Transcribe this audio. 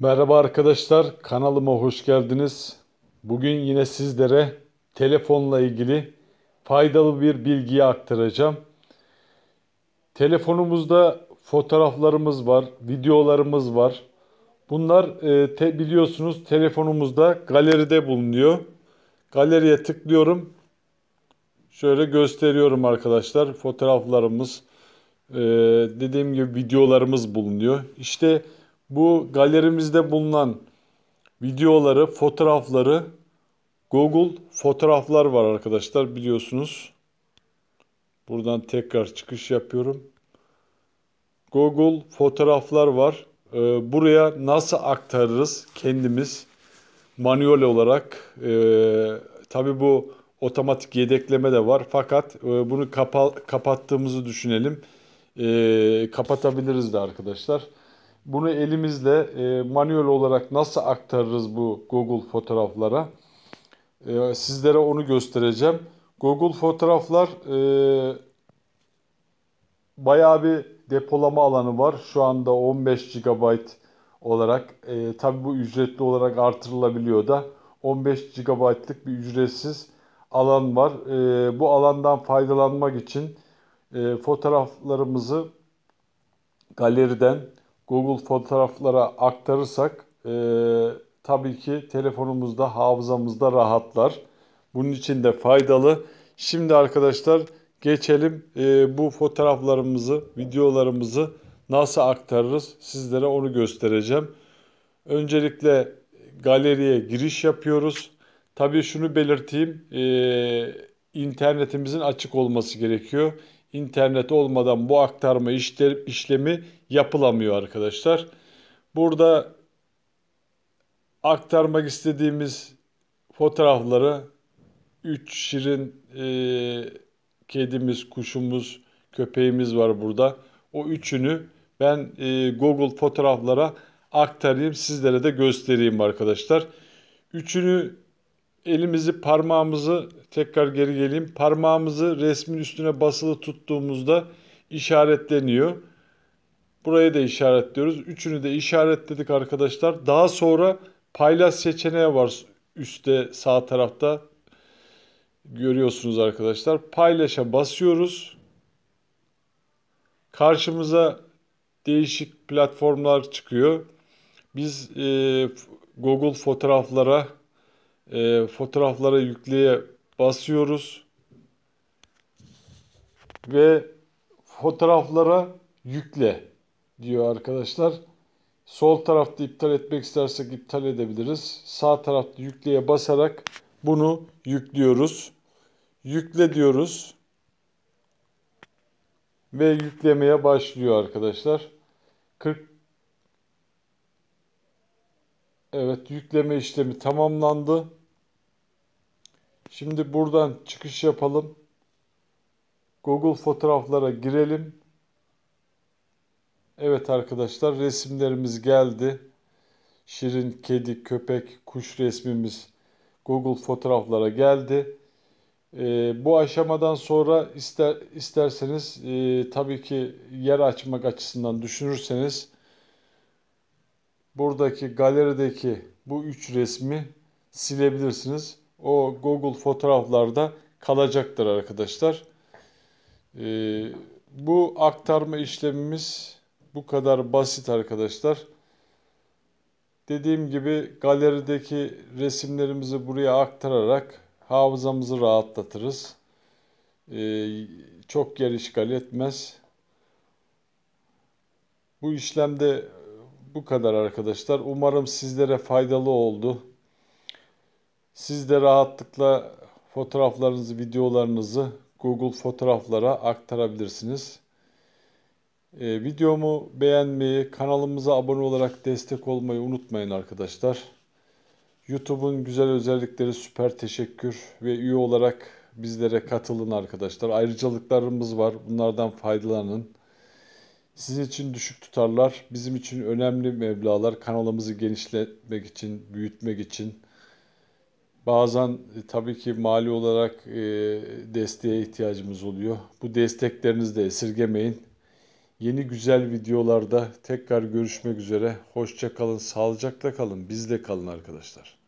Merhaba arkadaşlar, kanalıma hoş geldiniz. Bugün yine sizlere telefonla ilgili faydalı bir bilgiyi aktaracağım. Telefonumuzda fotoğraflarımız var, videolarımız var. Bunlar e, biliyorsunuz telefonumuzda galeride bulunuyor. Galeriye tıklıyorum. Şöyle gösteriyorum arkadaşlar fotoğraflarımız, e, dediğim gibi videolarımız bulunuyor. İşte bu bu galerimizde bulunan videoları, fotoğrafları Google fotoğraflar var arkadaşlar biliyorsunuz. Buradan tekrar çıkış yapıyorum. Google fotoğraflar var. Ee, buraya nasıl aktarırız kendimiz manuel olarak. Ee, Tabi bu otomatik yedekleme de var. Fakat e, bunu kapa kapattığımızı düşünelim. Ee, kapatabiliriz de arkadaşlar. Bunu elimizle e, manuel olarak nasıl aktarırız bu Google fotoğraflara? E, sizlere onu göstereceğim. Google fotoğraflar e, bayağı bir depolama alanı var. Şu anda 15 GB olarak. E, tabii bu ücretli olarak artırılabiliyor da 15 GB'lık bir ücretsiz alan var. E, bu alandan faydalanmak için e, fotoğraflarımızı galeriden Google fotoğraflara aktarırsak e, tabii ki telefonumuzda, hafızamızda rahatlar. Bunun için de faydalı. Şimdi arkadaşlar geçelim e, bu fotoğraflarımızı, videolarımızı nasıl aktarırız sizlere onu göstereceğim. Öncelikle galeriye giriş yapıyoruz. Tabii şunu belirteyim, e, internetimizin açık olması gerekiyor internet olmadan bu aktarma işlemi yapılamıyor arkadaşlar. Burada aktarmak istediğimiz fotoğrafları 3 şirin e, kedimiz, kuşumuz, köpeğimiz var burada. O üçünü ben e, Google fotoğraflara aktarayım, sizlere de göstereyim arkadaşlar. Üçünü elimizi parmağımızı tekrar geri geleyim. Parmağımızı resmin üstüne basılı tuttuğumuzda işaretleniyor. Buraya da işaretliyoruz. Üçünü de işaretledik arkadaşlar. Daha sonra paylaş seçeneği var üstte sağ tarafta. Görüyorsunuz arkadaşlar. Paylaşa basıyoruz. Karşımıza değişik platformlar çıkıyor. Biz e, Google fotoğraflara e, fotoğraflara yükleye basıyoruz. Ve fotoğraflara yükle diyor arkadaşlar. Sol tarafta iptal etmek istersek iptal edebiliriz. Sağ tarafta yükleye basarak bunu yüklüyoruz. Yükle diyoruz. Ve yüklemeye başlıyor arkadaşlar. 40 Evet yükleme işlemi tamamlandı. Şimdi buradan çıkış yapalım. Google fotoğraflara girelim. Evet arkadaşlar resimlerimiz geldi. Şirin, kedi, köpek, kuş resmimiz Google fotoğraflara geldi. E, bu aşamadan sonra ister isterseniz e, tabii ki yer açmak açısından düşünürseniz buradaki galerideki bu üç resmi silebilirsiniz. O Google fotoğraflarda kalacaktır arkadaşlar. Ee, bu aktarma işlemimiz bu kadar basit arkadaşlar. Dediğim gibi galerideki resimlerimizi buraya aktararak hafızamızı rahatlatırız. Ee, çok yer işgal etmez. Bu işlemde bu kadar arkadaşlar. Umarım sizlere faydalı oldu. Siz de rahatlıkla fotoğraflarınızı, videolarınızı Google fotoğraflara aktarabilirsiniz. Ee, videomu beğenmeyi, kanalımıza abone olarak destek olmayı unutmayın arkadaşlar. YouTube'un güzel özellikleri süper teşekkür ve üye olarak bizlere katılın arkadaşlar. Ayrıcalıklarımız var. Bunlardan faydalanın. Sizin için düşük tutarlar, bizim için önemli meblalar kanalımızı genişletmek için, büyütmek için. Bazen e, tabii ki mali olarak e, desteğe ihtiyacımız oluyor. Bu desteklerinizi de esirgemeyin. Yeni güzel videolarda tekrar görüşmek üzere. Hoşça kalın, sağlıcakla kalın, bizde kalın arkadaşlar.